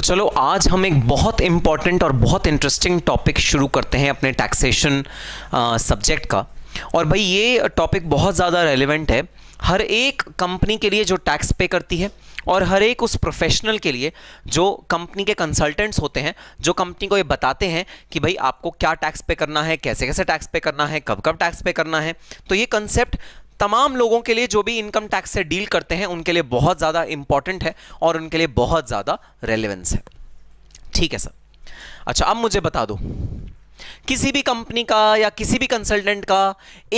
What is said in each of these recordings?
तो चलो आज हम एक बहुत इम्पॉर्टेंट और बहुत इंटरेस्टिंग टॉपिक शुरू करते हैं अपने टैक्सेशन सब्जेक्ट का और भाई ये टॉपिक बहुत ज़्यादा रेलिवेंट है हर एक कंपनी के लिए जो टैक्स पे करती है और हर एक उस प्रोफेशनल के लिए जो कंपनी के कंसल्टेंट्स होते हैं जो कंपनी को ये बताते हैं कि भाई आपको क्या टैक्स पे करना है कैसे कैसे टैक्स पे करना है कब कब टैक्स पे करना है तो ये कंसेप्ट तमाम लोगों के लिए जो भी इनकम टैक्स से डील करते हैं उनके लिए बहुत ज़्यादा इंपॉर्टेंट है और उनके लिए बहुत ज़्यादा रेलिवेंस है ठीक है सर अच्छा अब मुझे बता दो किसी भी कंपनी का या किसी भी कंसल्टेंट का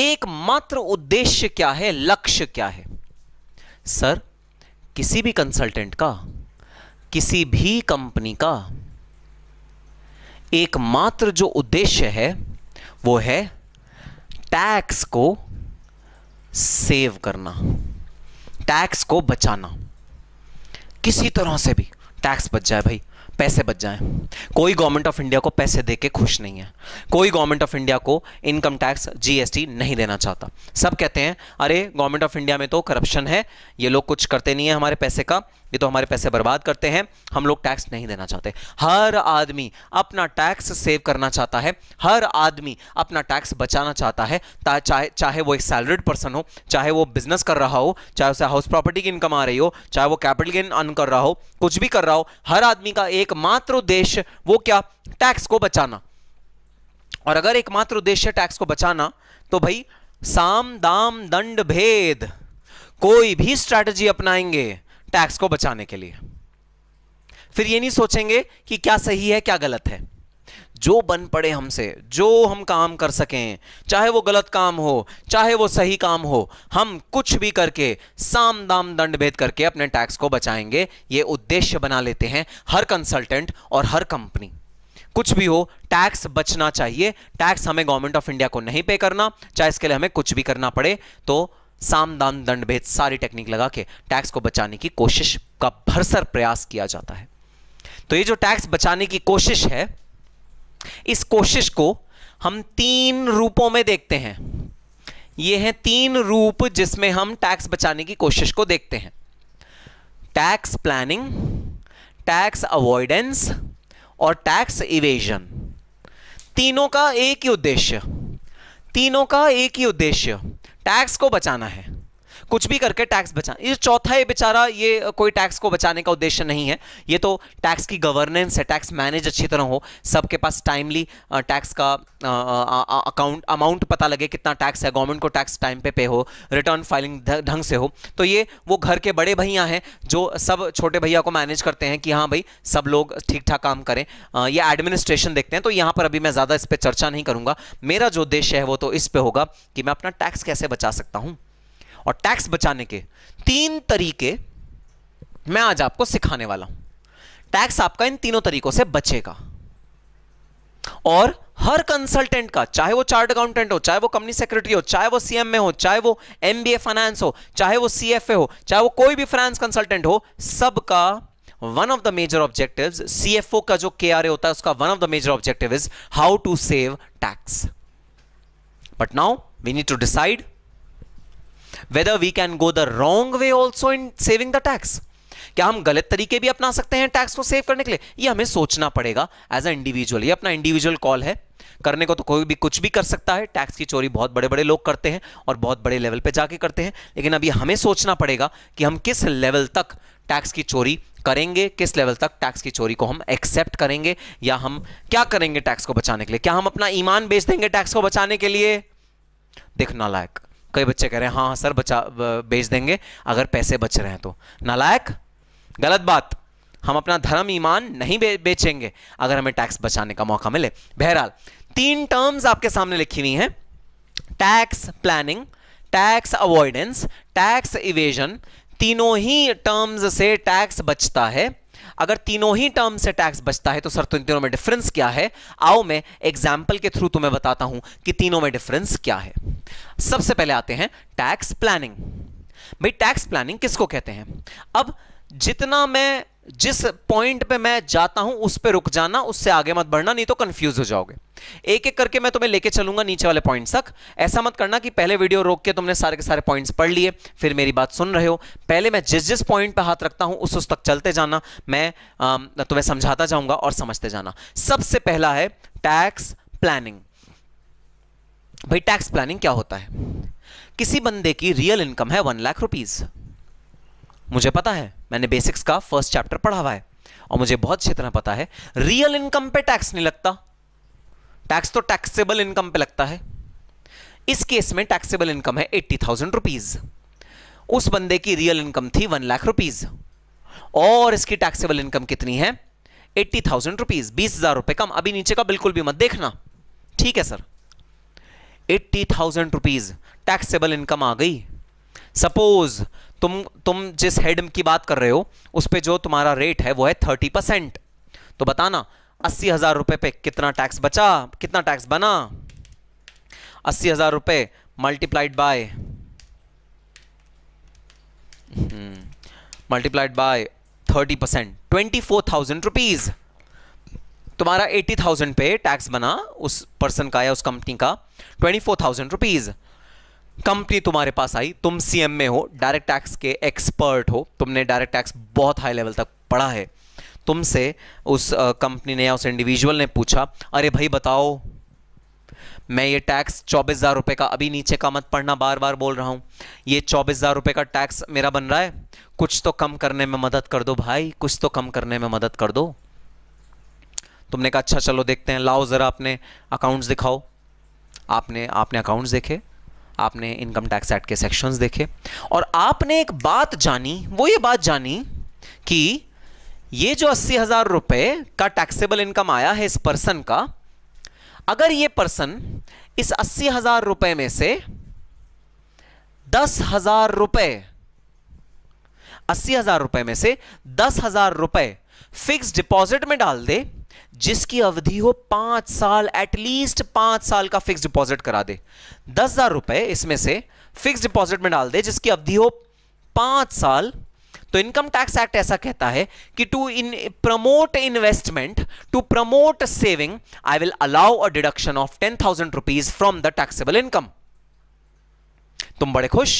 एकमात्र उद्देश्य क्या है लक्ष्य क्या है सर किसी भी कंसल्टेंट का किसी भी कंपनी का एकमात्र जो उद्देश्य है वो है टैक्स को सेव करना टैक्स को बचाना किसी तरह से भी टैक्स बच जाए भाई पैसे बच जाएं कोई गवर्नमेंट ऑफ इंडिया को पैसे दे के खुश नहीं है कोई गवर्नमेंट ऑफ इंडिया को इनकम टैक्स जीएसटी नहीं देना चाहता सब कहते हैं अरे गवर्नमेंट ऑफ इंडिया में तो करप्शन है ये लोग कुछ करते नहीं है हमारे पैसे का ये तो हमारे पैसे बर्बाद करते हैं हम लोग टैक्स नहीं देना चाहते हर आदमी अपना टैक्स सेव करना चाहता है हर आदमी अपना टैक्स बचाना चाहता है चाहे चाहे वो एक सैलरीड पर्सन हो चाहे वो बिजनेस कर रहा हो चाहे उसे हाउस प्रॉपर्टी की इनकम आ रही हो चाहे वो कैपिटल गेन अर्न कर रहा हो कुछ भी कर रहा हो हर आदमी का एकमात्र उद्देश्य वो क्या टैक्स को बचाना और अगर एकमात्र उद्देश्य टैक्स को बचाना तो भाई साम दाम दंड भेद कोई भी स्ट्रैटेजी अपनाएंगे टैक्स को बचाने के लिए फिर ये नहीं सोचेंगे कि क्या सही है क्या गलत है जो बन पड़े हमसे जो हम काम कर सकें चाहे वो गलत काम हो चाहे वो सही काम हो हम कुछ भी करके साम दाम दंड भेद करके अपने टैक्स को बचाएंगे ये उद्देश्य बना लेते हैं हर कंसल्टेंट और हर कंपनी कुछ भी हो टैक्स बचना चाहिए टैक्स हमें गवर्नमेंट ऑफ इंडिया को नहीं पे करना चाहे इसके लिए हमें कुछ भी करना पड़े तो साम दान दंड भेद सारी टेक्निक लगा के टैक्स को बचाने की कोशिश का भरसर प्रयास किया जाता है तो ये जो टैक्स बचाने की कोशिश है इस कोशिश को हम तीन रूपों में देखते हैं ये हैं तीन रूप जिसमें हम टैक्स बचाने की कोशिश को देखते हैं टैक्स प्लानिंग टैक्स अवॉइडेंस और टैक्स इवेजन तीनों का एक ही उद्देश्य तीनों का एक ही उद्देश्य टैक्स को बचाना है कुछ भी करके टैक्स बचा ये चौथा ये बेचारा ये कोई टैक्स को बचाने का उद्देश्य नहीं है ये तो टैक्स की गवर्नेंस है टैक्स मैनेज अच्छी तरह हो सबके पास टाइमली टैक्स का अकाउंट अमाउंट पता लगे कितना टैक्स है गवर्नमेंट को टैक्स टाइम पे पे हो रिटर्न फाइलिंग ढंग से हो तो ये वो घर के बड़े भैया हैं जो सब छोटे भैया को मैनेज करते हैं कि हाँ भाई सब लोग ठीक ठाक काम करें ये एडमिनिस्ट्रेशन देखते हैं तो यहाँ पर अभी मैं ज़्यादा इस पर चर्चा नहीं करूँगा मेरा जो उद्देश्य है वो तो इस पर होगा कि मैं अपना टैक्स कैसे बचा सकता हूँ और टैक्स बचाने के तीन तरीके मैं आज आपको सिखाने वाला हूं टैक्स आपका इन तीनों तरीकों से बचेगा और हर कंसल्टेंट का चाहे वो चार्ट अकाउंटेंट हो चाहे वो कंपनी सेक्रेटरी हो चाहे वो सीएम में हो चाहे वो एमबीए फाइनेंस हो चाहे वो सीएफए हो चाहे वो कोई भी फाइनेंस कंसल्टेंट हो सबका one of the major objectives CFO का जो के होता है उसका one of the major objective is how to save tax but now we need to decide whether we can go the wrong way also in saving the tax क्या हम गलत तरीके भी अपना सकते हैं टैक्स को सेव करने के लिए ये हमें सोचना पड़ेगा एज अ इंडिविजुअल ये अपना इंडिविजुअल कॉल है करने को तो कोई भी कुछ भी कर सकता है टैक्स की चोरी बहुत बड़े बड़े लोग करते हैं और बहुत बड़े लेवल पे जाके करते हैं लेकिन अभी हमें सोचना पड़ेगा कि हम किस लेवल तक टैक्स की चोरी करेंगे किस लेवल तक टैक्स की चोरी को हम एक्सेप्ट करेंगे या हम क्या करेंगे टैक्स को बचाने के लिए क्या हम अपना ईमान बेच देंगे टैक्स को बचाने के लिए देखना लायक कई बच्चे कह रहे हैं हाँ हाँ सर बचा बेच देंगे अगर पैसे बच रहे हैं तो नालायक गलत बात हम अपना धर्म ईमान नहीं बे, बेचेंगे अगर हमें टैक्स बचाने का मौका मिले बहरहाल तीन टर्म्स आपके सामने लिखी हुई हैं tax planning tax avoidance tax evasion तीनों ही टर्म्स से टैक्स बचता है अगर तीनों ही टर्म से टैक्स बचता है तो सर तो इन तीनों में डिफरेंस क्या है आओ मैं एग्जाम्पल के थ्रू तुम्हें बताता हूं कि तीनों में डिफरेंस क्या है सबसे पहले आते हैं टैक्स प्लानिंग भाई टैक्स प्लानिंग किसको कहते हैं अब जितना मैं जिस पॉइंट पे मैं जाता हूं उस पे रुक जाना उससे आगे मत बढ़ना नहीं तो कंफ्यूज हो जाओगे एक एक करके मैं तुम्हें लेके चलूंगा नीचे वाले पॉइंट तक ऐसा मत करना कि पहले वीडियो रोक के तुमने सारे के सारे पॉइंट्स पढ़ लिए फिर मेरी बात सुन रहे हो पहले मैं जिस जिस पॉइंट पे हाथ रखता हूं उस उस तक चलते जाना मैं आ, तुम्हें समझाता जाऊंगा और समझते जाना सबसे पहला है टैक्स प्लानिंग भाई टैक्स प्लानिंग क्या होता है किसी बंदे की रियल इनकम है वन लाख रुपीज मुझे पता है मैंने बेसिक्स का फर्स्ट चैप्टर पढ़ा हुआ है और मुझे बहुत अच्छी तरह पता है रियल इनकम पे टैक्स नहीं लगता टैक्स तो टैक्सेबल इनकम पे लगता है इस केस में टैक्सेबल इनकम है एट्टी थाउजेंड रुपीज उस बंदे की रियल इनकम थी वन लाख रुपीज और इसकी टैक्सेबल इनकम कितनी है एट्टी थाउजेंड रुपीज बीस हजार रुपए कम अभी नीचे का बिल्कुल भी मत देखना ठीक है sir eighty thousand rupees taxable income आ गई सपोज तुम तुम जिस हेड की बात कर रहे हो उस पर जो तुम्हारा रेट है वो है थर्टी परसेंट तो बताना अस्सी हजार रुपए पे कितना टैक्स बचा कितना टैक्स बना अस्सी हजार रुपए multiplied by multiplied by thirty percent twenty four thousand rupees तुम्हारा एटी थाउजेंड पे टैक्स बना उस पर्सन का या उस कंपनी का twenty four thousand rupees company तुम्हारे पास आई तुम में हो डायरेक्ट टैक्स के एक्सपर्ट हो तुमने डायरेक्ट टैक्स बहुत हाई लेवल तक पढ़ा है तुमसे उस कंपनी ने या उस इंडिविजुअल ने पूछा अरे भाई बताओ मैं ये टैक्स चौबीस हज़ार रुपये का अभी नीचे का मत पढ़ना बार बार बोल रहा हूँ ये चौबीस हज़ार रुपये का टैक्स मेरा बन रहा है कुछ तो कम करने में मदद कर दो भाई कुछ तो कम करने में मदद कर दो तुमने कहा अच्छा चलो देखते हैं लाओ ज़रा अपने अकाउंट्स दिखाओ आपने आपने अकाउंट्स देखे आपने इनकम टैक्स एक्ट के सेक्शंस देखे और आपने एक बात जानी वो ये बात जानी कि ये जो अस्सी हज़ार रुपए का टैक्सेबल इनकम आया है इस पर्सन का अगर ये पर्सन इस अस्सी हज़ार रुपए में से दस हज़ार रुपए अस्सी हज़ार रुपए में से दस हज़ार रुपए फिक्स डिपॉजिट में डाल दे जिसकी अवधि हो पांच साल एटलीस्ट पांच साल का फिक्स डिपॉजिट करा दे दस हजार रुपए इसमें से फिक्स डिपॉजिट में डाल दे जिसकी अवधि हो पांच साल तो इनकम टैक्स एक्ट ऐसा कहता है कि to in promote investment to promote saving I will allow a deduction of ten thousand rupees from the taxable income तुम बड़े खुश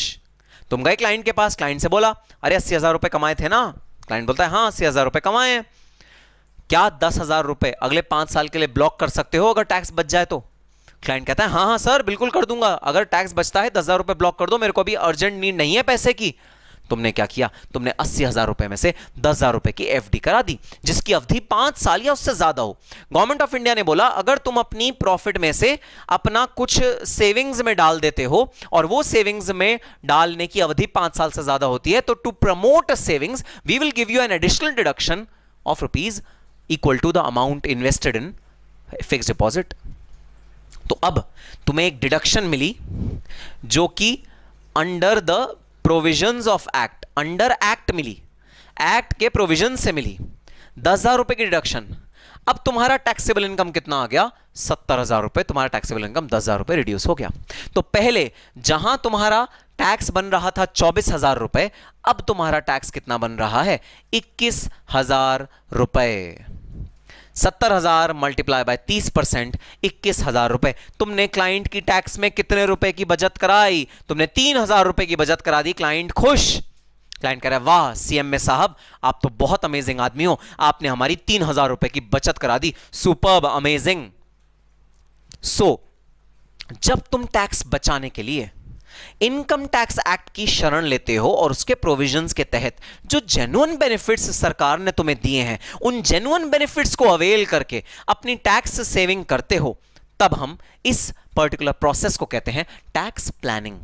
तुम गए क्लाइंट के पास क्लाइंट से बोला अरे अस्सी हजार रुपए कमाए थे ना क्लाइंट बोलता है हाँ अस्सी हजार रुपए कमाए हैं क्या दस हजार रुपए अगले पांच साल के लिए ब्लॉक कर सकते हो अगर टैक्स बच जाए तो क्लाइंट कहता है हाँ हाँ सर बिल्कुल कर दूंगा अगर टैक्स बचता है दस हजार रुपए ब्लॉक कर दो मेरे को अभी अर्जेंट नीड नहीं है पैसे की तुमने क्या किया तुमने अस्सी हजार रुपए में से दस हजार रुपए की एफडी करा दी जिसकी अवधि पांच साल या उससे ज्यादा हो गवर्नमेंट ऑफ इंडिया ने बोला अगर तुम अपनी प्रॉफिट में से अपना कुछ सेविंग्स में डाल देते हो और वो सेविंग्स में डालने की अवधि पांच साल से ज्यादा होती है तो to promote savings we will give you an additional deduction of rupees equal to the amount invested in fix deposit तो अब तुम्हें एक डिडक्शन मिली जो कि under the provisions of act under act मिली एक्ट के प्रोविजन से मिली दस हजार रुपए की डिडक्शन अब तुम्हारा टैक्सेबल इनकम कितना आ गया सत्तर हजार रुपए तुम्हारा टैक्सेबल इनकम दस हजार रुपए रिड्यूस हो गया तो पहले जहां तुम्हारा टैक्स बन रहा था चौबीस हजार रुपए अब तुम्हारा टैक्स कितना बन रहा है इक्कीस हजार रुपए सत्तर हज़ार मल्टीप्लाई बाय तीस परसेंट इक्कीस हज़ार रुपए तुमने क्लाइंट की टैक्स में कितने रुपए की बचत कराई तुमने तीन हज़ार रुपए की बचत करा दी क्लाइंट खुश क्लाइंट कह रहा है वाह सीएमए साहब आप तो बहुत अमेजिंग आदमी हो आपने हमारी तीन हज़ार रुपए की बचत करा दी सुपर अमेजिंग सो so, जब तुम टैक्स बचाने के लिए इनकम टैक्स एक्ट की शरण लेते हो और उसके प्रोविजंस के तहत जो जेन्युन बेनिफिट्स सरकार ने तुम्हें दिए हैं उन जेन्युन बेनिफिट्स को अवेल करके अपनी टैक्स सेविंग करते हो तब हम इस पर्टिकुलर प्रोसेस को कहते हैं टैक्स प्लानिंग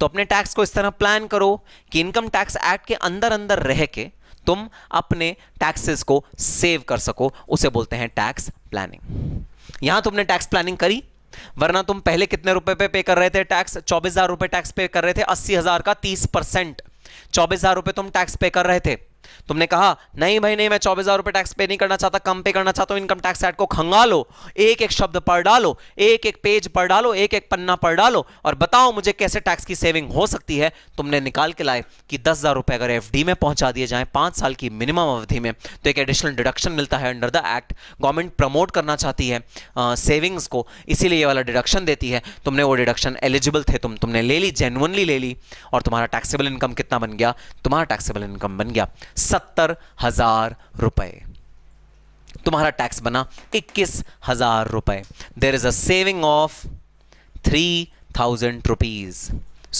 तो अपने टैक्स को इस तरह प्लान करो कि इनकम टैक्स एक्ट के अंदर अंदर रह के तुम अपने टैक्सेस को सेव कर सको उसे बोलते हैं टैक्स प्लानिंग यहां तुमने टैक्स प्लानिंग करी वरना तुम पहले कितने रुपए पे पे कर रहे थे टैक्स चौबीस हजार रुपए टैक्स पे कर रहे थे अस्सी हजार का तीस परसेंट चौबीस हजार रुपए तुम टैक्स पे कर रहे थे तुमने कहा नहीं भाई नहीं मैं चौबीस हजार रुपए टैक्स पे नहीं करना चाहता कम पे करना चाहता हूं इनकम टैक्स एक्ट को खंगा लो एक एक शब्द पढ़ डालो एक एक पेज पढ़ डालो एक एक पन्ना पढ़ डालो और बताओ मुझे कैसे टैक्स की सेविंग हो सकती है तुमने निकाल के लाए कि दस हजार रुपए अगर एफ में पहुंचा दिए जाए पांच साल की मिनिमम अवधि में तो एक एडिशनल डिडक्शन मिलता है under the act government promote करना चाहती है सेविंग्स को इसीलिए वाला डिडक्शन देती है तुमने वो डिडक्शन एलिजिबल थे तुम तुमने ले ली जेनुअनली ले ली और तुम्हारा टैक्सेबल इनकम कितना बन गया तुम्हारा टैक्सेबल इनकम बन गया सत्तर हजार रुपए तुम्हारा टैक्स बना इक्कीस हजार रुपए there is a saving of three thousand rupees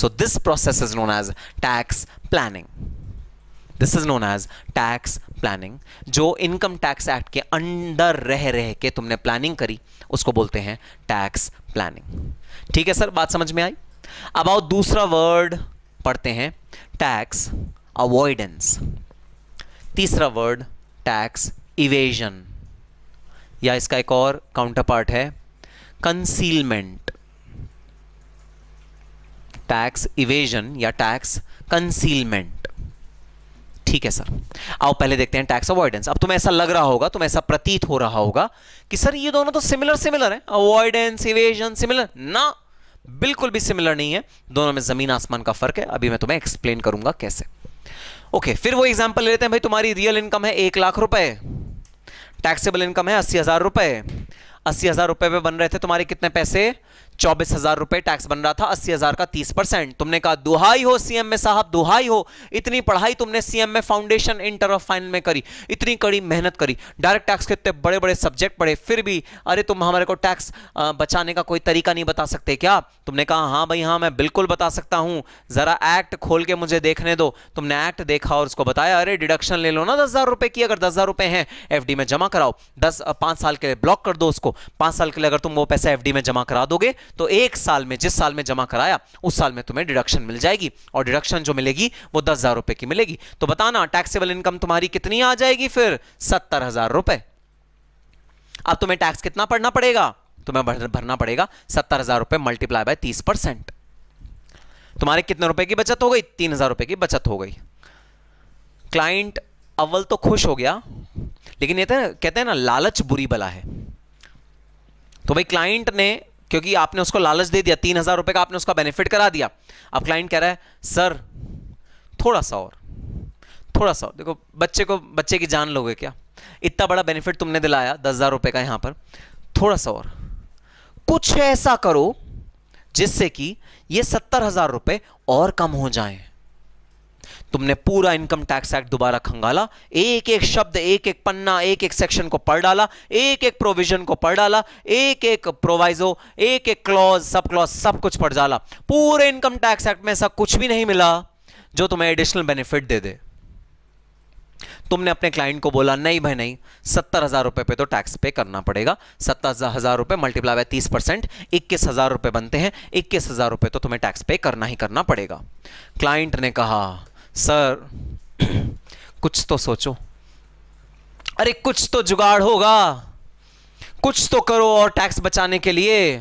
so this process is known as tax planning this is known as tax planning जो इनकम टैक्स एक्ट के अंडर रह रह के तुमने प्लानिंग करी उसको बोलते हैं टैक्स प्लानिंग ठीक है सर बात समझ में आई अब आओ दूसरा वर्ड पढ़ते हैं टैक्स अवॉइडेंस तीसरा वर्ड टैक्स इवेजन या इसका एक और काउंटर पार्ट है कंसीलमेंट टैक्स इवेजन या टैक्स कंसीलमेंट ठीक है सर आओ पहले देखते हैं टैक्स अवॉइडेंस अब तुम्हें ऐसा लग रहा होगा तुम्हें ऐसा प्रतीत हो रहा होगा कि सर ये दोनों तो सिमिलर सिमिलर है अवॉइडेंस इवेजन सिमिलर ना बिल्कुल भी सिमिलर नहीं है दोनों में जमीन आसमान का फर्क है अभी मैं तुम्हें एक्सप्लेन करूंगा कैसे ओके फिर वो एग्जाम्पल लेते हैं भाई तुम्हारी रियल इनकम है एक लाख रुपए टैक्सेबल इनकम है अस्सी हज़ार रुपए अस्सी हज़ार रुपए पे बन रहे थे तुम्हारे कितने पैसे चौबीस हजार रुपए टैक्स बन रहा था अस्सी हजार का तीस परसेंट तुमने कहा दुहाई हो सीएम में साहब दुहाई हो इतनी पढ़ाई तुमने सीएम में फाउंडेशन इंटर ऑफ फाइनल में करी इतनी कड़ी मेहनत करी डायरेक्ट टैक्स के इतने बड़े बड़े सब्जेक्ट पढ़े फिर भी अरे तुम हमारे को टैक्स बचाने का कोई तरीका नहीं बता सकते क्या तुमने कहा हाँ भाई हाँ मैं बिल्कुल बता सकता हूँ जरा एक्ट खोल के मुझे देखने दो तुमने एक्ट देखा और उसको बताया अरे डिडक्शन ले लो ना दस हजार की अगर दस हजार हैं एफडी में जमा कराओ दस पांच साल के लिए ब्लॉक कर दो उसको पांच साल के लिए अगर तुम वो पैसा एफडी में जमा करा दोगे तो एक साल में जिस साल में जमा कराया उस साल में तुम्हें डिडक्शन मिल जाएगी और डिडक्शन जो मिलेगी वो दस हजार रुपए की मिलेगी तो बताना टैक्सेबल इनकम तुम्हारी कितनी आ जाएगी फिर सत्तर हजार रुपए अब तुम्हें टैक्स कितना पड़ना पड़ेगा तुम्हें भरना पड़ेगा सत्तर हजार रुपए मल्टीप्लाई बाय तीस परसेंट तुम्हारे कितने रुपए की बचत हो गई तीन हजार रुपए की बचत हो गई क्लाइंट अव्वल तो खुश हो गया लेकिन ये तो कहते हैं ना लालच बुरी बला है तो भाई क्लाइंट ने क्योंकि आपने उसको लालच दे दिया तीन हज़ार रुपये का आपने उसका बेनिफिट करा दिया अब क्लाइंट कह रहा है सर थोड़ा सा और थोड़ा सा और देखो बच्चे को बच्चे की जान लोगे क्या इतना बड़ा बेनिफिट तुमने दिलाया दस हज़ार रुपये का यहाँ पर थोड़ा सा और कुछ ऐसा करो जिससे कि ये सत्तर हज़ार रुपये और कम हो जाएं तुमने पूरा इनकम टैक्स एक्ट दोबारा खंगाला एक एक शब्द एक एक पन्ना एक एक सेक्शन को पढ़ डाला एक एक प्रोविजन को पढ़ डाला एक एक प्रोवाइजो एक एक क्लॉज सब क्लॉज सब कुछ पढ़ डाला पूरे इनकम टैक्स एक्ट में ऐसा कुछ भी नहीं मिला जो तुम्हें एडिशनल बेनिफिट दे दे तुमने अपने क्लाइंट को बोला नहीं भाई नहीं सत्तर हजार रुपए पे तो टैक्स पे करना पड़ेगा सत्तर हजार रुपए मल्टीप्लाई तीस परसेंट इक्कीस हजार रुपए बनते हैं इक्कीस हजार रुपये तो तुम्हें टैक्स पे करना ही करना पड़ेगा क्लाइंट ने कहा सर कुछ तो सोचो अरे कुछ तो जुगाड़ होगा कुछ तो करो और टैक्स बचाने के लिए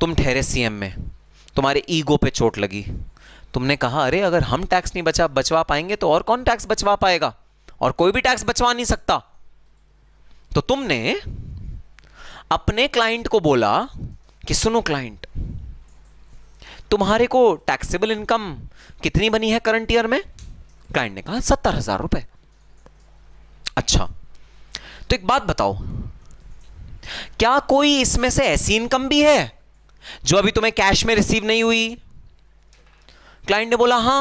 तुम ठहरे सीएम में तुम्हारे ईगो पे चोट लगी तुमने कहा अरे अगर हम टैक्स नहीं बचा बचवा पाएंगे तो और कौन टैक्स बचवा पाएगा और कोई भी टैक्स बचवा नहीं सकता तो तुमने अपने क्लाइंट को बोला कि सुनो क्लाइंट तुम्हारे को टैक्सेबल इनकम कितनी बनी है करंट ईयर में क्लाइंट ने कहा सत्तर हजार रुपए अच्छा तो एक बात बताओ क्या कोई इसमें से ऐसी इनकम भी है जो अभी तुम्हें कैश में रिसीव नहीं हुई क्लाइंट ने बोला हाँ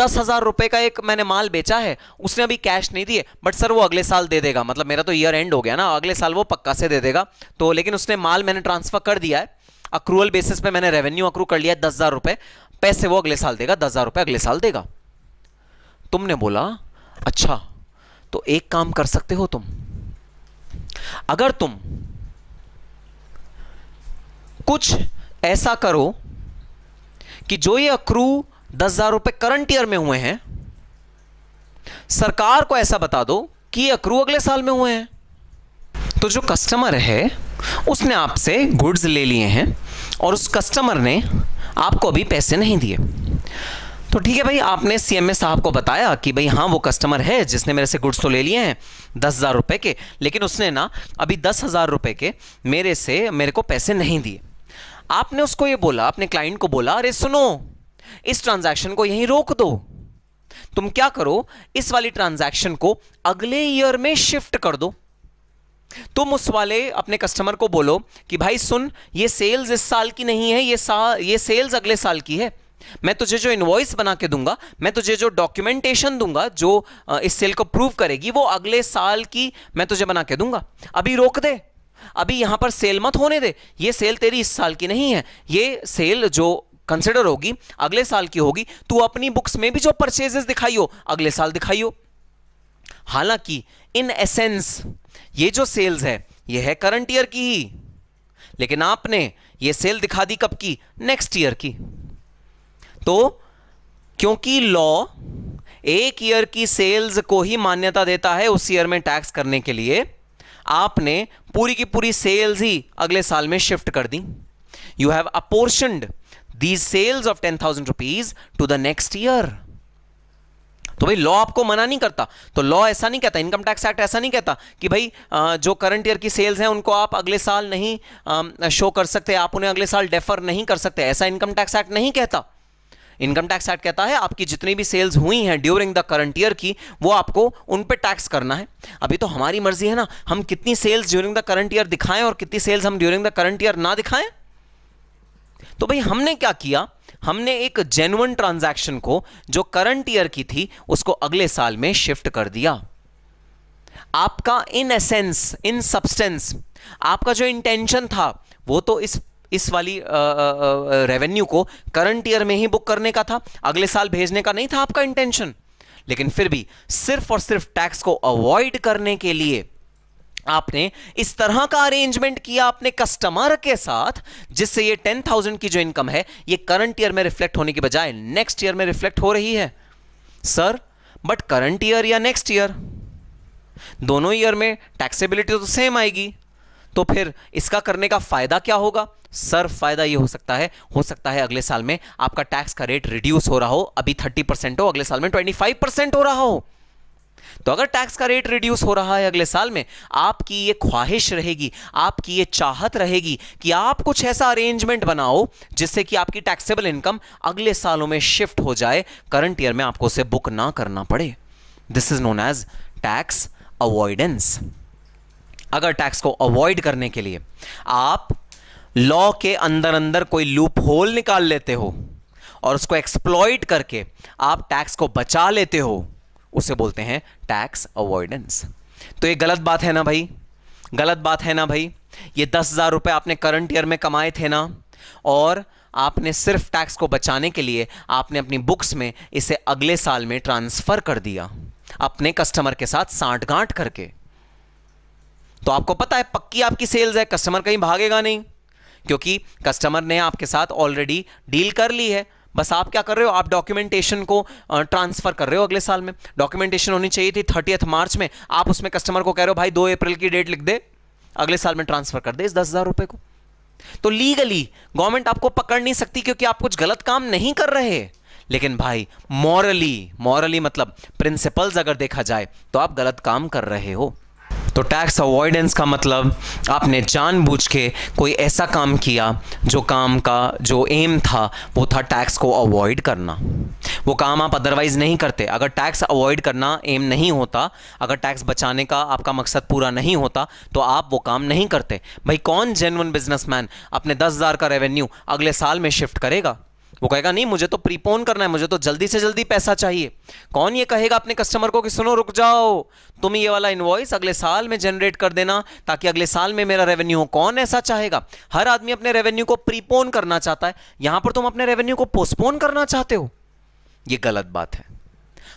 दस हजार रुपए का एक मैंने माल बेचा है उसने अभी कैश नहीं दिए बट सर वो अगले साल दे देगा मतलब मेरा तो ईयर एंड हो गया ना अगले साल वो पक्का से दे देगा तो लेकिन उसने माल मैंने ट्रांसफर कर दिया है अक्रूवल बेसिस पे मैंने रेवेन्यू अक्रू कर लिया दस हज़ार रुपए पैसे वो अगले साल देगा दस हज़ार रुपए अगले साल देगा तुमने बोला अच्छा तो एक काम कर सकते हो तुम अगर तुम कुछ ऐसा करो कि जो ये अक्रू दस हज़ार रुपये करंट ईयर में हुए हैं सरकार को ऐसा बता दो कि अक्रू अगले साल में हुए हैं तो जो कस्टमर है उसने आपसे गुड्स ले लिए हैं और उस कस्टमर ने आपको अभी पैसे नहीं दिए तो ठीक है भाई आपने सीएमए साहब को बताया कि भाई हाँ वो कस्टमर है जिसने मेरे से गुड्स तो ले लिए हैं दस हज़ार रुपये के लेकिन उसने ना अभी दस हज़ार रुपये के मेरे से मेरे को पैसे नहीं दिए आपने उसको ये बोला अपने क्लाइंट को बोला अरे सुनो इस ट्रांजैक्शन को यहीं रोक दो तुम क्या करो इस वाली ट्रांजैक्शन को अगले ईयर में शिफ्ट कर दो तुम उस वाले अपने कस्टमर को बोलो कि भाई सुन ये सेल्स इस साल की नहीं है ये सा ये सेल्स अगले साल की है मैं तुझे जो इनवॉइस बना के दूंगा मैं तुझे जो डॉक्यूमेंटेशन दूंगा जो इस सेल को प्रूव करेगी वो अगले साल की मैं तुझे बना के दूंगा अभी रोक दे अभी यहां पर सेल मत होने दे ये सेल तेरी इस साल की नहीं है ये सेल जो कंसिडर होगी अगले साल की होगी तू अपनी बुक्स में भी जो परचेजेस दिखाई हो अगले साल दिखाई हो हालांकि इन एसेंस ये जो सेल्स है ये है करंट ईयर की ही लेकिन आपने ये सेल दिखा दी कब की नेक्स्ट ईयर की तो क्योंकि लॉ एक ईयर की सेल्स को ही मान्यता देता है उस ईयर में टैक्स करने के लिए आपने पूरी की पूरी सेल्स ही अगले साल में शिफ्ट कर दी you have apportioned these sales of ten thousand rupees to the next year तो भाई लॉ आपको मना नहीं करता तो लॉ ऐसा नहीं कहता इनकम टैक्स एक्ट ऐसा नहीं कहता कि भाई जो करंट ईयर की सेल्स हैं उनको आप अगले साल नहीं शो कर सकते आप उन्हें अगले साल डेफर नहीं कर सकते ऐसा इनकम टैक्स एक्ट नहीं कहता इनकम टैक्स एक्ट कहता है आपकी जितनी भी सेल्स हुई हैं ड्यूरिंग द करंट ईयर की वो आपको उन पर टैक्स करना है अभी तो हमारी मर्जी है ना हम कितनी sales during the current year दिखाएं और कितनी सेल्स हम ड्यूरिंग द करंट ईयर ना दिखाएं तो भाई हमने क्या किया हमने एक जेनुअन ट्रांजैक्शन को जो करंट ईयर की थी उसको अगले साल में शिफ्ट कर दिया आपका इन एसेंस इन सब्सटेंस आपका जो इंटेंशन था वो तो इस इस वाली रेवेन्यू को करंट ईयर में ही बुक करने का था अगले साल भेजने का नहीं था आपका इंटेंशन लेकिन फिर भी सिर्फ और सिर्फ टैक्स को अवॉइड करने के लिए आपने इस तरह का अरेंजमेंट किया अपने कस्टमर के साथ जिससे ये टेन थाउजेंड की जो इनकम है ये करंट ईयर में रिफ्लेक्ट होने की बजाय नेक्स्ट ईयर में रिफ्लेक्ट हो रही है सर बट करंट ईयर या नेक्स्ट ईयर दोनों ईयर में टैक्सेबिलिटी तो सेम आएगी तो फिर इसका करने का फायदा क्या होगा सर फायदा ये हो सकता है हो सकता है अगले साल में आपका टैक्स का रेट रिड्यूस हो रहा हो अभी थर्टी परसेंट हो अगले साल में ट्वेंटी फाइव परसेंट हो रहा हो तो अगर टैक्स का रेट रिड्यूस हो रहा है अगले साल में आपकी ये ख्वाहिश रहेगी आपकी ये चाहत रहेगी कि आप कुछ ऐसा अरेंजमेंट बनाओ जिससे कि आपकी टैक्सेबल इनकम अगले सालों में शिफ्ट हो जाए करंट ईयर में आपको उसे बुक ना करना पड़े this is known as tax avoidance अगर टैक्स को अवॉइड करने के लिए आप लॉ के अंदर अंदर कोई लूप होल निकाल लेते हो और उसको एक्सप्लॉइट करके आप टैक्स को बचा लेते हो उसे बोलते हैं टैक्स अवॉइडेंस तो ये गलत बात है ना भाई गलत बात है ना भाई ये दस हज़ार रुपये आपने करंट ईयर में कमाए थे ना और आपने सिर्फ टैक्स को बचाने के लिए आपने अपनी बुक्स में इसे अगले साल में ट्रांसफ़र कर दिया अपने कस्टमर के साथ साठ गांठ करके तो आपको पता है पक्की आपकी सेल्स है कस्टमर कहीं भागेगा नहीं क्योंकि कस्टमर ने आपके साथ ऑलरेडी डील कर ली है बस आप क्या कर रहे हो आप डॉक्यूमेंटेशन को ट्रांसफर कर रहे हो अगले साल में डॉक्यूमेंटेशन होनी चाहिए थी थर्टीथ मार्च में आप उसमें कस्टमर को कह रहे हो भाई दो अप्रैल की डेट लिख दे अगले साल में ट्रांसफर कर दे इस दस हज़ार रुपये को तो लीगली गवर्नमेंट आपको पकड़ नहीं सकती क्योंकि आप कुछ गलत काम नहीं कर रहे लेकिन भाई मॉरली मॉरली मतलब प्रिंसिपल्स अगर देखा जाए तो आप गलत काम कर रहे हो तो टैक्स अवॉइडेंस का मतलब आपने जानबूझ के कोई ऐसा काम किया जो काम का जो एम था वो था टैक्स को अवॉइड करना वो काम आप अदरवाइज़ नहीं करते अगर टैक्स अवॉइड करना एम नहीं होता अगर टैक्स बचाने का आपका मकसद पूरा नहीं होता तो आप वो काम नहीं करते भाई कौन जेनवन बिजनेसमैन अपने दस हज़ार का रेवेन्यू अगले साल में शिफ्ट करेगा वो कहेगा नहीं मुझे तो प्रीपोन करना है मुझे तो जल्दी से जल्दी पैसा चाहिए कौन ये कहेगा अपने कस्टमर को कि सुनो रुक जाओ तुम ये वाला इन्वॉइस अगले साल में जनरेट कर देना ताकि अगले साल में मेरा रेवेन्यू हो कौन ऐसा चाहेगा हर आदमी अपने रेवेन्यू को प्रीपोन करना चाहता है यहां पर तुम अपने रेवेन्यू को पोस्टपोन करना चाहते हो ये गलत बात है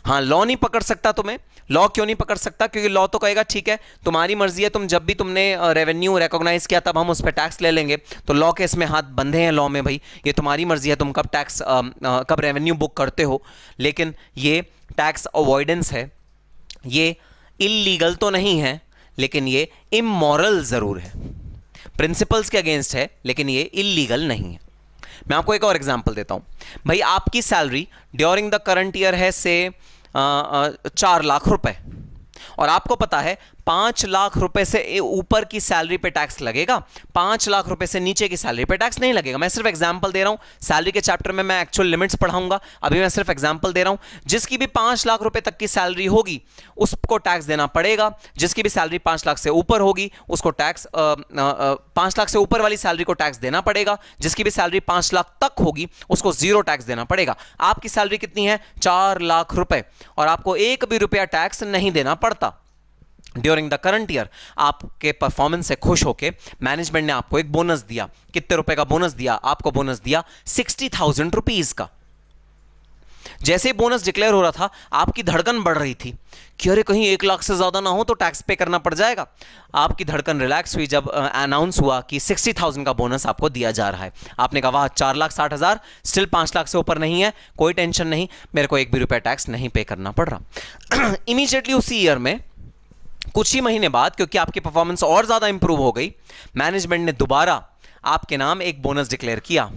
हां लॉ नहीं पकड़ सकता तुम्हें लॉ क्यों नहीं पकड़ सकता क्योंकि लॉ तो कहेगा ठीक है तुम्हारी मर्जी है तुम जब भी तुमने रेवेन्यू रिकॉग्नाइज किया तब हम उस पर टैक्स ले लेंगे तो लॉ के इसमें हाथ बंधे हैं लॉ में भाई ये तुम्हारी मर्जी है तुम कब टैक्स कब रेवेन्यू बुक करते हो लेकिन ये टैक्स अवॉइडेंस है ये इलीगल तो नहीं है लेकिन ये इमोरल ज़रूर है प्रिंसिपल्स के अगेंस्ट है लेकिन ये इलीगल नहीं है मैं आपको एक और एग्जाम्पल देता हूँ भाई आपकी salary during the current year है से चार लाख रुपए और आपको पता है पाँच लाख रुपए से ऊपर की सैलरी पे टैक्स लगेगा पाँच लाख रुपए से नीचे की सैलरी पे टैक्स नहीं लगेगा मैं सिर्फ एग्जांपल दे रहा हूँ सैलरी के चैप्टर में मैं एक्चुअल लिमिट्स पढ़ाऊंगा अभी मैं सिर्फ एग्जांपल दे रहा हूँ जिसकी भी पाँच लाख रुपए तक की सैलरी होगी उसको टैक्स देना पड़ेगा जिसकी भी सैलरी पाँच लाख से ऊपर होगी उसको टैक्स पाँच लाख से ऊपर वाली सैलरी को टैक्स देना पड़ेगा जिसकी भी सैलरी पाँच लाख तक होगी उसको जीरो टैक्स देना पड़ेगा आपकी सैलरी कितनी है चार लाख रुपए और आपको एक भी रुपया टैक्स नहीं देना पड़ता ड्यूरिंग द करंट ईयर आपके परफॉर्मेंस से खुश होकर मैनेजमेंट ने आपको एक बोनस दिया कितने रुपए का बोनस दिया आपको बोनस दिया सिक्सटी थाउजेंड रुपीज का जैसे ही बोनस डिक्लेयर हो रहा था आपकी धड़कन बढ़ रही थी कि अरे कहीं एक लाख से ज़्यादा ना हो तो टैक्स पे करना पड़ जाएगा आपकी धड़कन रिलैक्स हुई जब अनाउंस हुआ कि सिक्सटी थाउजेंड का बोनस आपको दिया जा रहा है आपने कहा वाह चार लाख साठ हज़ार स्टिल पांच लाख से ऊपर नहीं है कोई टेंशन नहीं मेरे को एक भी रुपये टैक्स नहीं पे करना पड़ रहा इमीजिएटली उसी ईयर में कुछ ही महीने बाद क्योंकि आपकी परफॉर्मेंस और ज़्यादा इंप्रूव हो गई मैनेजमेंट ने दोबारा आपके नाम एक बोनस डिक्लेयर किया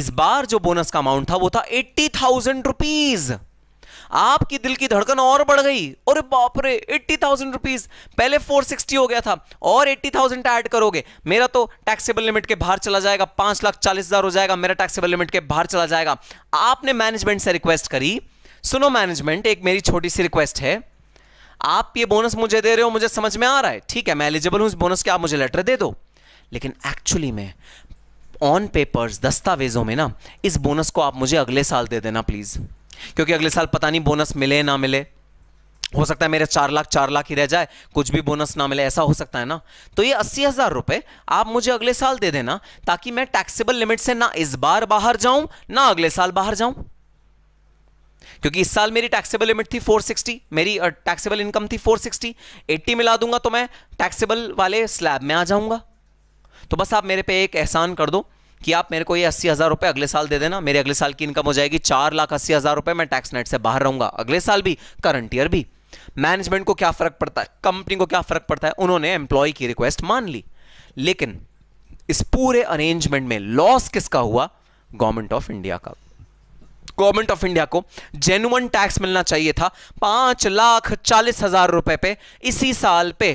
इस बार जो बोनस का अमाउंट था वो था एट्टी थाउजेंड रुपीज आपकी दिल की धड़कन और बढ़ गई और बापरे एट्टी थाउजेंड रुपीज पहले फोर सिक्सटी हो गया था और एट्टी थाउजेंड ऐड करोगे मेरा तो टैक्सेबल लिमिट के बाहर चला जाएगा पांच लाख चालीस हजार हो जाएगा मेरा टैक्सेबल लिमिट के बाहर चला जाएगा आपने मैनेजमेंट से रिक्वेस्ट करी सुनो मैनेजमेंट एक मेरी छोटी सी रिक्वेस्ट है आप ये बोनस मुझे दे रहे हो मुझे समझ में आ रहा है ठीक है मैं एलिजिबल हूं इस बोनस के आप मुझे लेटर दे दो लेकिन एक्चुअली में ऑन पेपर्स दस्तावेज़ों में ना इस बोनस को आप मुझे अगले साल दे देना प्लीज़ क्योंकि अगले साल पता नहीं बोनस मिले ना मिले हो सकता है मेरे चार लाख चार लाख ही रह जाए कुछ भी बोनस ना मिले ऐसा हो सकता है ना तो ये अस्सी हज़ार रुपए आप मुझे अगले साल दे देना ताकि मैं टैक्सेबल लिमिट से ना इस बार बाहर जाऊं ना अगले साल बाहर जाऊं क्योंकि इस साल मेरी टैक्सेबल लिमिट थी 460 मेरी टैक्सेबल इनकम थी 460 80 मिला दूंगा तो मैं टैक्सेबल वाले स्लैब में आ जाऊंगा तो बस आप मेरे पे एक एहसान कर दो कि आप मेरे को ये अस्सी हज़ार रुपये अगले साल दे देना मेरे अगले साल की इनकम हो जाएगी चार लाख अस्सी हज़ार रुपये मैं टैक्स नेट से बाहर रहूँगा अगले साल भी करंट ईयर भी मैनेजमेंट को क्या फ़र्क पड़ता है कंपनी को क्या फ़र्क पड़ता है उन्होंने एम्प्लॉय की रिक्वेस्ट मान ली लेकिन इस पूरे अरेंजमेंट में लॉस किसका हुआ गवर्नमेंट ऑफ इंडिया का गवर्नमेंट ऑफ इंडिया को जेनुअन टैक्स मिलना चाहिए था पांच लाख चालीस हजार रुपए पे इसी साल पे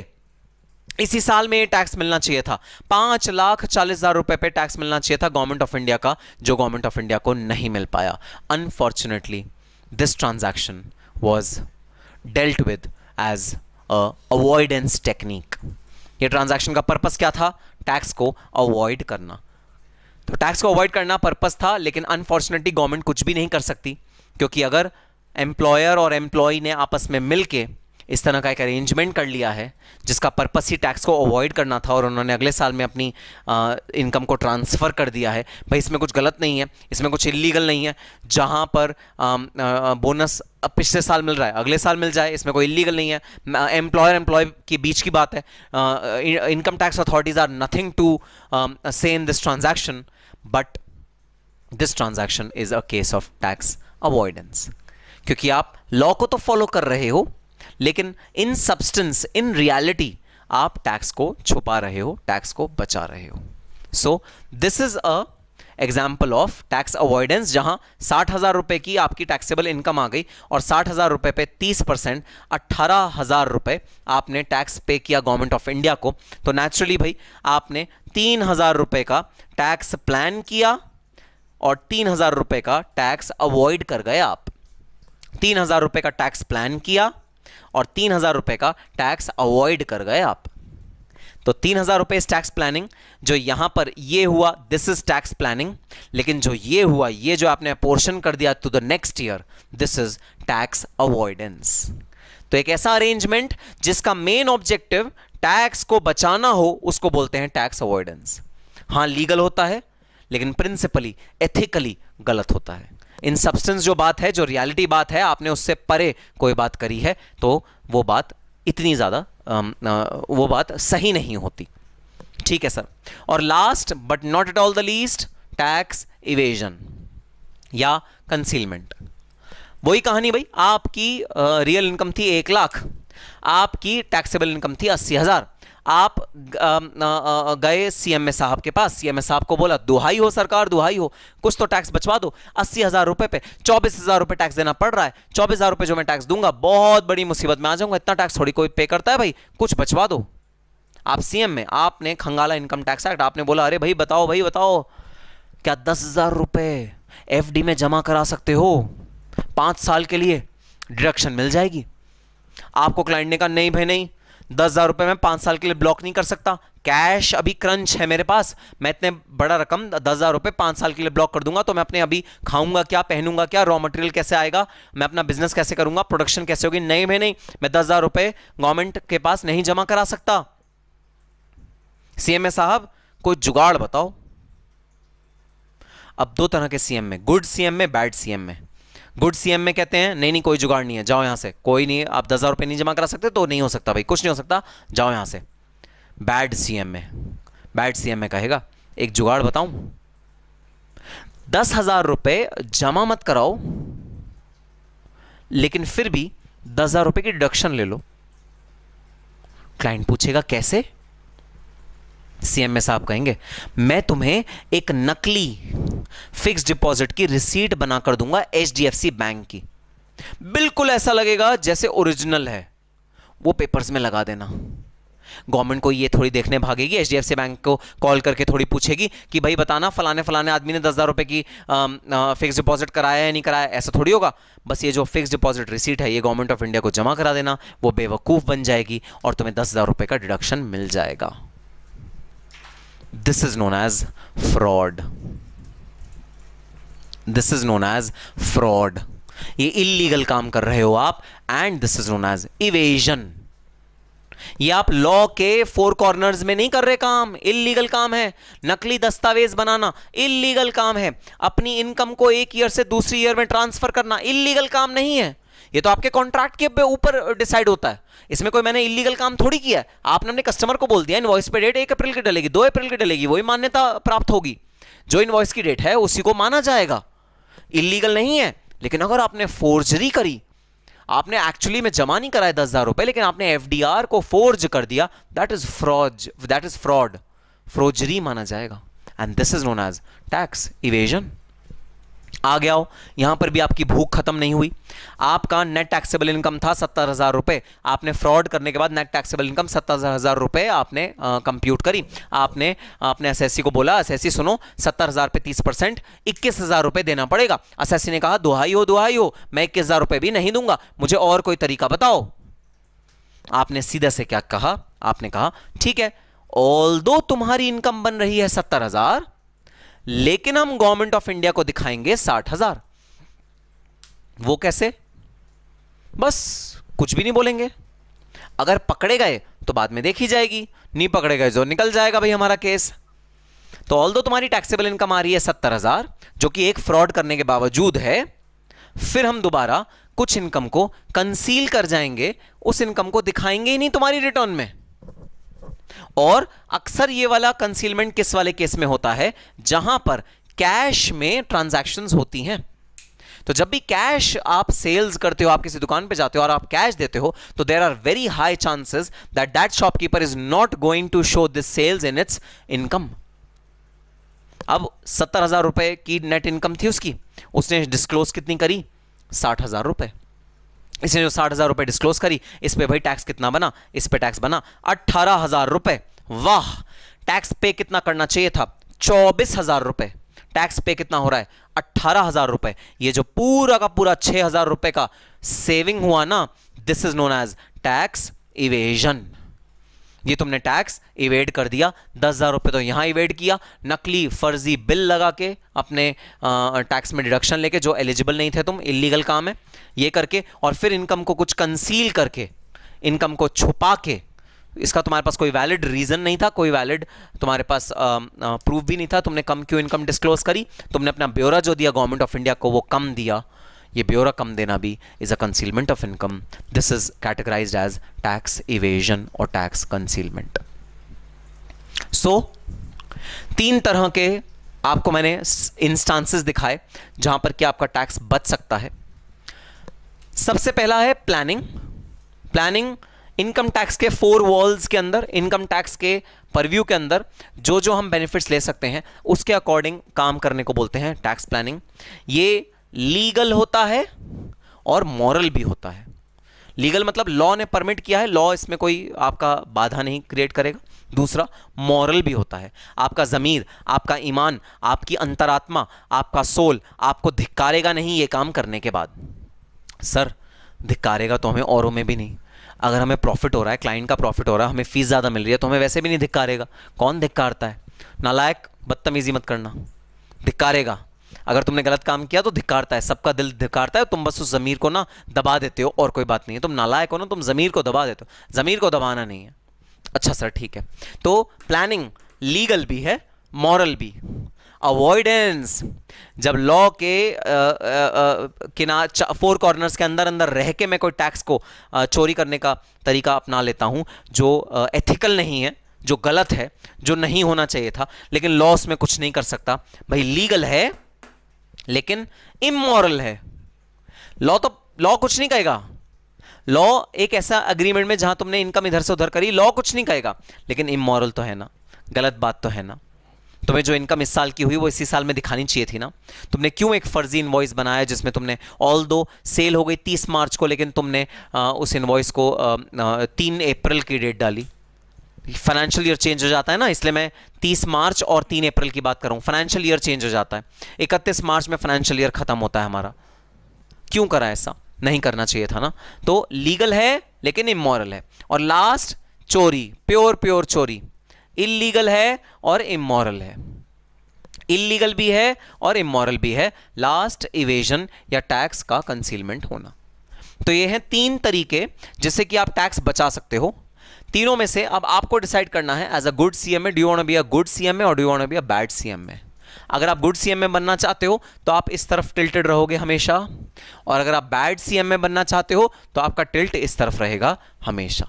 इसी साल में ये टैक्स मिलना चाहिए था पांच लाख चालीस हजार रुपए पे टैक्स मिलना चाहिए था गवर्नमेंट ऑफ इंडिया का जो गवर्नमेंट ऑफ इंडिया को नहीं मिल पाया unfortunately this transaction was dealt with as avoidance technique ये ट्रांजैक्शन का पर्पस क्या था टैक्स को अवॉइड करना तो टैक्स को अवॉइड करना पर्पज़ था लेकिन अनफॉर्चुनेटली गवर्नमेंट कुछ भी नहीं कर सकती क्योंकि अगर एम्प्लॉयर और एम्प्लॉय ने आपस में मिल के इस तरह का एक अरेंजमेंट कर लिया है जिसका पर्पस ही टैक्स को अवॉइड करना था और उन्होंने अगले साल में अपनी आ, इनकम को ट्रांसफ़र कर दिया है भाई इसमें कुछ गलत नहीं है इसमें कुछ इलीगल नहीं है जहाँ पर आ, आ, बोनस पिछले साल मिल रहा है अगले साल मिल जाए इसमें कोई इलीगल नहीं है एम्प्लॉयर एम्प्लॉय के बीच की बात है income tax authorities are nothing to say in this transaction but this transaction is a case of tax avoidance क्योंकि आप लॉ को तो फॉलो कर रहे हो लेकिन इन सब्सटेंस इन रियलिटी आप टैक्स को छुपा रहे हो टैक्स को बचा रहे हो so this is a example of tax avoidance जहां साठ हज़ार रुपए की आपकी टैक्सेबल इनकम आ गई और साठ हज़ार रुपए पे तीस परसेंट अट्ठारह हज़ार रुपए आपने टैक्स पे किया गवर्नमेंट ऑफ इंडिया को तो नेचुरली भाई आपने तीन हजार रुपए का टैक्स प्लान किया और तीन हजार रुपए का टैक्स अवॉइड कर गए आप तीन हजार रुपए का टैक्स प्लान किया और तीन हजार रुपए का टैक्स अवॉइड कर गए आप तो तीन हजार रुपए इस टैक्स प्लानिंग जो यहां पर ये हुआ दिस इज टैक्स प्लानिंग लेकिन जो ये हुआ ये जो आपने पोर्शन कर दिया to the next year this is tax avoidance तो एक ऐसा अरेंजमेंट जिसका मेन ऑब्जेक्टिव टैक्स को बचाना हो उसको बोलते हैं टैक्स अवॉइडेंस हाँ लीगल होता है लेकिन प्रिंसिपली एथिकली गलत होता है इन सब्सटेंस जो बात है जो रियलिटी बात है आपने उससे परे कोई बात करी है तो वो बात इतनी ज़्यादा वो बात सही नहीं होती ठीक है सर और last but not at all the least tax evasion या कंसीलमेंट वही कहानी भाई आपकी रियल इनकम थी एक लाख आपकी टैक्सेबल इनकम थी अस्सी हज़ार आप गए सीएमए साहब के पास सीएमए साहब को बोला दुहाई हो सरकार दुहाई हो कुछ तो टैक्स बचवा दो अस्सी हज़ार रुपये पे चौबीस हज़ार रुपये टैक्स देना पड़ रहा है चौबीस हज़ार रुपये जो मैं टैक्स दूंगा बहुत बड़ी मुसीबत में आ जाऊंगा इतना टैक्स थोड़ी कोई पे करता है भाई कुछ बचवा दो आप सीएम में आपने खंगाला इनकम टैक्स एक्ट आपने बोला अरे भाई बताओ भाई बताओ क्या दस हज़ार रुपए एफ में जमा करा सकते हो पाँच साल के लिए डिडक्शन मिल जाएगी आपको क्लाइंट ने कहा नहीं भाई नहीं दस हज़ार रुपये मैं पाँच साल के लिए ब्लॉक नहीं कर सकता कैश अभी क्रंच है मेरे पास मैं इतने बड़ा रकम दस हज़ार रुपये पाँच साल के लिए ब्लॉक कर दूंगा तो मैं अपने अभी खाऊंगा क्या पहनूंगा क्या रॉ मटेरियल कैसे आएगा मैं अपना बिजनेस कैसे करूंगा प्रोडक्शन कैसे होगी नहीं भाई नहीं मैं दस हज़ार रुपये गवर्नमेंट के पास नहीं जमा करा सकता सीएम साहब कोई जुगाड़ बताओ अब दो तरह के सीएम में गुड सीएम में बैड सीएम में गुड सीएम में कहते हैं नहीं नहीं कोई जुगाड़ नहीं है जाओ यहां से कोई नहीं आप दस हज़ार रुपये नहीं जमा करा सकते तो नहीं हो सकता भाई कुछ नहीं हो सकता जाओ यहां से बैड सीएम में बैड सीएम में कहेगा एक जुगाड़ बताऊं दस हज़ार रुपये जमा मत कराओ लेकिन फिर भी दस हज़ार रुपये की डिडक्शन ले लो क्लाइंट पूछेगा कैसे सीएमए साहब कहेंगे मैं तुम्हें एक नकली फिक्स डिपॉजिट की रिसीट बनाकर दूंगा एचडीएफसी बैंक की बिल्कुल ऐसा लगेगा जैसे ओरिजिनल है वो पेपर्स में लगा देना गवर्नमेंट को ये थोड़ी देखने भागेगी एच बैंक को कॉल करके थोड़ी पूछेगी कि भाई बताना फलाने फलाने आदमी ने दस हज़ार रुपए की फिक्स डिपॉजिट कराया या नहीं कराया ऐसा थोड़ी होगा बस ये जो फिक्स डिपॉजिट रिसीट है ये गवर्नमेंट ऑफ इंडिया को जमा करा देना वो बेवकूफ़ बन जाएगी और तुम्हें दस हज़ार रुपये का डिडक्शन मिल जाएगा this is known as fraud this is known as fraud ये इलीगल काम कर रहे हो आप and this is known as evasion ये आप लॉ के फोर कॉर्नर्स में नहीं कर रहे काम इलीगल काम है नकली दस्तावेज बनाना इलीगल काम है अपनी इनकम को एक ईयर से दूसरी ईयर में ट्रांसफर करना इलीगल काम नहीं है ये तो आपके कॉन्ट्रैक्ट के ऊपर डिसाइड होता है इसमें कोई मैंने इलीगल काम थोड़ी किया आपने अपने कस्टमर को बोल दिया इनवॉइस पे डेट एक अप्रैल की डलेगी दो अप्रैल की डलेगी वही मान्यता प्राप्त होगी जो इनवॉइस की डेट है उसी को माना जाएगा इलीगल नहीं है लेकिन अगर आपने फोर्जरी करी आपने एक्चुअली में जमा नहीं कराया दस हज़ार रुपए लेकिन आपने एफ को फोर्ज कर दिया that is fraud that is fraud forgery माना जाएगा and this is known as tax evasion आ गया हो यहाँ पर भी आपकी भूख खत्म नहीं हुई आपका नेट टैक्सेबल इनकम था सत्तर हज़ार रुपये आपने फ्रॉड करने के बाद नेट टैक्सेबल इनकम सत्तर हज़ार रुपये आपने कंप्यूट करी आपने आपने एस को बोला एस सुनो सत्तर हज़ार पे तीस परसेंट इक्कीस हज़ार रुपये देना पड़ेगा एस ने कहा दुहाई हो दुहाई हो मैं इक्कीस हज़ार रुपये भी नहीं दूंगा मुझे और कोई तरीका बताओ आपने सीधा से क्या कहा आपने कहा ठीक है ऑल दो तुम्हारी इनकम बन रही है सत्तर हज़ार लेकिन हम गवर्नमेंट ऑफ इंडिया को दिखाएंगे साठ हजार वो कैसे बस कुछ भी नहीं बोलेंगे अगर पकड़े गए तो बाद में देखी जाएगी नहीं पकड़े गए जो तो निकल जाएगा भाई हमारा केस तो ऑल दो तुम्हारी टैक्सेबल इनकम आ रही है सत्तर हजार जो कि एक फ्रॉड करने के बावजूद है फिर हम दोबारा कुछ इनकम को कंसील कर जाएंगे उस इनकम को दिखाएंगे ही नहीं तुम्हारी रिटर्न में और अक्सर ये वाला कंसीलमेंट किस वाले केस में होता है जहां पर कैश में ट्रांजेक्शन होती हैं तो जब भी कैश आप सेल्स करते हो आप किसी दुकान पे जाते हो और आप कैश देते हो तो there are very high chances that that shopkeeper is not going to show this sales in its income अब सत्तर हजार रुपए की नेट इनकम थी उसकी उसने डिस्क्लोज कितनी करी साठ हजार रुपए इसने जो साठ हज़ार रुपए डिस्कलोज करी इस पर भाई टैक्स कितना बना इस पर टैक्स बना अट्ठारह हज़ार रुपए वाह टैक्स पे कितना करना चाहिए था चौबीस हज़ार रुपए टैक्स पे कितना हो रहा है अट्ठारह हज़ार रुपए ये जो पूरा का पूरा छह हज़ार रुपए का सेविंग हुआ ना this is known as tax evasion ये तुमने टैक्स इवेड कर दिया दस हज़ार रुपये तो यहाँ इवेड किया नकली फर्जी बिल लगा के अपने टैक्स में डिडक्शन लेके जो एलिजिबल नहीं थे तुम इलीगल काम है ये करके और फिर इनकम को कुछ कंसील करके इनकम को छुपा के इसका तुम्हारे पास कोई वैलिड रीज़न नहीं था कोई वैलिड तुम्हारे पास प्रूफ भी नहीं था तुमने कम क्यों इनकम डिस्क्लोज करी तुमने अपना ब्यौरा जो दिया गवर्नमेंट ऑफ इंडिया को वो कम दिया ये ब्यौरा कम देना भी is a concealment of income this is categorise as tax evasion और टैक्स कंसीलमेंट सो तीन तरह के आपको मैंने इंस्टांसेस दिखाए जहां पर कि आपका टैक्स बच सकता है सबसे पहला है प्लानिंग प्लानिंग इनकम टैक्स के फोर वॉल्स के अंदर इनकम टैक्स के परव्यू के अंदर जो जो हम बेनिफिट्स ले सकते हैं उसके अकॉर्डिंग काम करने को बोलते हैं टैक्स प्लानिंग ये लीगल होता है और मॉरल भी होता है लीगल मतलब लॉ ने परमिट किया है लॉ इसमें कोई आपका बाधा नहीं क्रिएट करेगा दूसरा मॉरल भी होता है आपका ज़मीर आपका ईमान आपकी अंतरात्मा आपका सोल आपको धिक्कारेगा नहीं ये काम करने के बाद सर धिक्कारेगा तो हमें औरों में भी नहीं अगर हमें प्रॉफिट हो रहा है क्लाइंट का प्रॉफिट हो रहा है हमें फ़ीस ज़्यादा मिल रही है तो हमें वैसे भी नहीं धिक्कारेगा कौन धिक्कारता है नालायक बदतमीज़ी मत करना धिक्कारेगा अगर तुमने गलत काम किया तो धिकारता है सबका दिल धिकारता है तुम बस उस ज़मीर को ना दबा देते हो और कोई बात नहीं है तुम नालायक हो ना तुम ज़मीर को दबा देते हो ज़मीर को दबाना नहीं है अच्छा सर ठीक है तो प्लानिंग लीगल भी है मॉरल भी अवॉइडेंस जब लॉ के किना फोर कॉर्नर्स के अंदर अंदर रह के मैं कोई टैक्स को आ, चोरी करने का तरीका अपना लेता हूँ जो आ, एथिकल नहीं है जो गलत है जो नहीं होना चाहिए था लेकिन लॉ उसमें कुछ नहीं कर सकता भाई लीगल है लेकिन इमोरल है लॉ तो लॉ कुछ नहीं कहेगा लॉ एक ऐसा अग्रीमेंट में जहां तुमने इनकम इधर से उधर करी लॉ कुछ नहीं कहेगा लेकिन इमोरल तो है ना गलत बात तो है ना तुम्हें जो इनकम इस साल की हुई वो इसी साल में दिखानी चाहिए थी ना तुमने क्यों एक फर्जी इन्वॉइस बनाया जिसमें तुमने ऑल दो सेल हो गई तीस मार्च को लेकिन तुमने आ, उस इन्वॉइस को आ, आ, तीन अप्रैल की डेट डाली फाइनेंशियल ईयर चेंज हो जाता है ना इसलिए मैं 30 मार्च और 3 अप्रैल की बात करूँ फाइनेंशियल ईयर चेंज हो जाता है 31 मार्च में फाइनेंशियल ईयर खत्म होता है हमारा क्यों करा ऐसा नहीं करना चाहिए था ना तो लीगल है लेकिन इमोरल है और लास्ट चोरी प्योर प्योर चोरी इलीगल है और इमोरल है इलीगल भी है और इमोरल भी है लास्ट इवेजन या टैक्स का कंसीलमेंट होना तो ये हैं तीन तरीके जिससे कि आप टैक्स बचा सकते हो तीनों में से अब आपको डिसाइड करना है as a good C M A do want be a good C M A और do want be a bad C M A अगर आप गुड सी एम ए बनना चाहते हो तो आप इस तरफ टिल्टेड रहोगे हमेशा और अगर आप बैड सी एम ए बनना चाहते हो तो आपका टिल्ट इस तरफ रहेगा हमेशा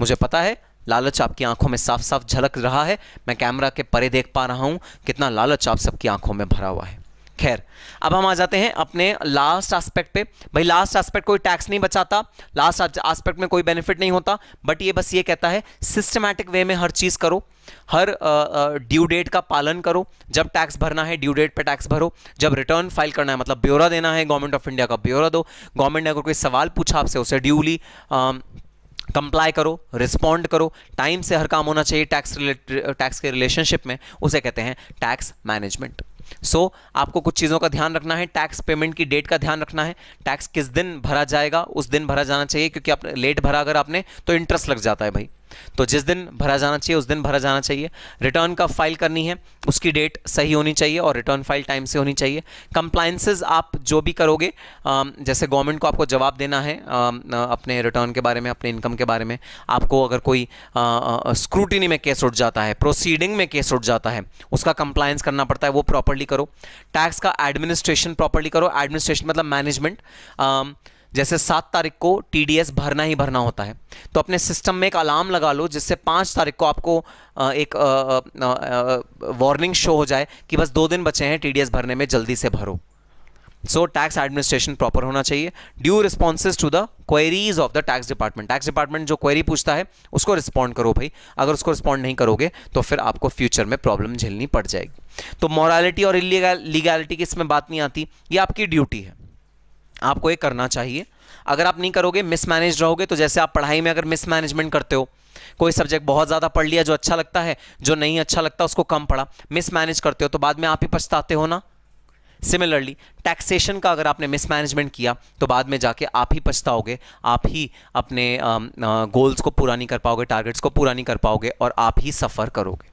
मुझे पता है लालच आपकी आंखों में साफ साफ झलक रहा है मैं कैमरा के परे देख पा रहा हूँ कितना लालच आप सबकी आंखों में भरा हुआ है खैर अब हम आ जाते हैं अपने लास्ट आस्पेक्ट पे भाई लास्ट आस्पेक्ट कोई टैक्स नहीं बचाता लास्ट आस्पेक्ट में कोई बेनिफिट नहीं होता बट ये बस ये कहता है सिस्टमैटिक वे में हर चीज़ करो हर ड्यू डेट का पालन करो जब टैक्स भरना है ड्यू डेट पे टैक्स भरो जब रिटर्न फाइल करना है मतलब ब्यौरा देना है गवर्नमेंट ऑफ इंडिया का ब्यौरा दो गवर्नमेंट ने अगर कोई सवाल पूछा आपसे उसे ड्यूली कंप्लाई करो रिस्पॉन्ड करो टाइम से हर काम होना चाहिए टैक्स टैक्स के रिलेशनशिप में उसे कहते हैं टैक्स मैनेजमेंट सो so, आपको कुछ चीज़ों का ध्यान रखना है टैक्स पेमेंट की डेट का ध्यान रखना है टैक्स किस दिन भरा जाएगा उस दिन भरा जाना चाहिए क्योंकि आप लेट भरा अगर आपने तो इंटरेस्ट लग जाता है भाई तो जिस दिन भरा जाना चाहिए उस दिन भरा जाना चाहिए रिटर्न कब फाइल करनी है उसकी डेट सही होनी चाहिए और रिटर्न फाइल टाइम से होनी चाहिए कंप्लाइंसेज आप जो भी करोगे जैसे गवर्नमेंट को आपको जवाब देना है अपने रिटर्न के बारे में अपने इनकम के बारे में आपको अगर कोई स्क्रूटिनी में केस उठ जाता है प्रोसीडिंग में केस उठ जाता है उसका कंप्लाइंस करना पड़ता है वो प्रॉपरली करो टैक्स का एडमिनिस्ट्रेशन प्रॉपरली करो एडमिनिस्ट्रेशन मतलब मैनेजमेंट जैसे सात तारीख को टीडीएस भरना ही भरना होता है तो अपने सिस्टम में एक अलार्म लगा लो जिससे पाँच तारीख को आपको एक वार्निंग शो हो जाए कि बस दो दिन बचे हैं टीडीएस भरने में जल्दी से भरो सो टैक्स एडमिनिस्ट्रेशन प्रॉपर होना चाहिए due responses to the queries of the tax department tax department जो क्वेरी पूछता है उसको रिस्पॉन्ड करो भाई अगर उसको रिस्पॉन्ड नहीं करोगे तो फिर आपको फ्यूचर में प्रॉब्लम झेलनी पड़ जाएगी तो मॉरालिटी और इलीगैलिटी की इसमें बात नहीं आती ये आपकी ड्यूटी है आपको ये करना चाहिए अगर आप नहीं करोगे मिसमैनेज रहोगे तो जैसे आप पढ़ाई में अगर मिसमैनेजमेंट करते हो कोई सब्जेक्ट बहुत ज़्यादा पढ़ लिया जो अच्छा लगता है जो नहीं अच्छा लगता उसको कम पढ़ा मिसमैनेज करते हो तो बाद में आप ही पछताते हो ना सिमिलरली टैक्सेशन का अगर आपने मिसमैनेजमेंट किया तो बाद में जाके आप ही पछताओगे आप ही अपने गोल्स को पूरा नहीं कर पाओगे टारगेट्स को पूरा नहीं कर पाओगे और आप ही सफ़र करोगे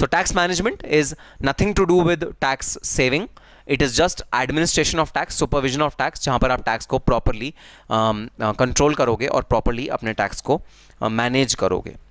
so tax management is nothing to do with tax saving it is just administration of tax supervision of tax जहाँ पर आप टैक्स को प्रॉपरली कंट्रोल um, uh, करोगे और प्रॉपरली अपने टैक्स को मैनेज uh, करोगे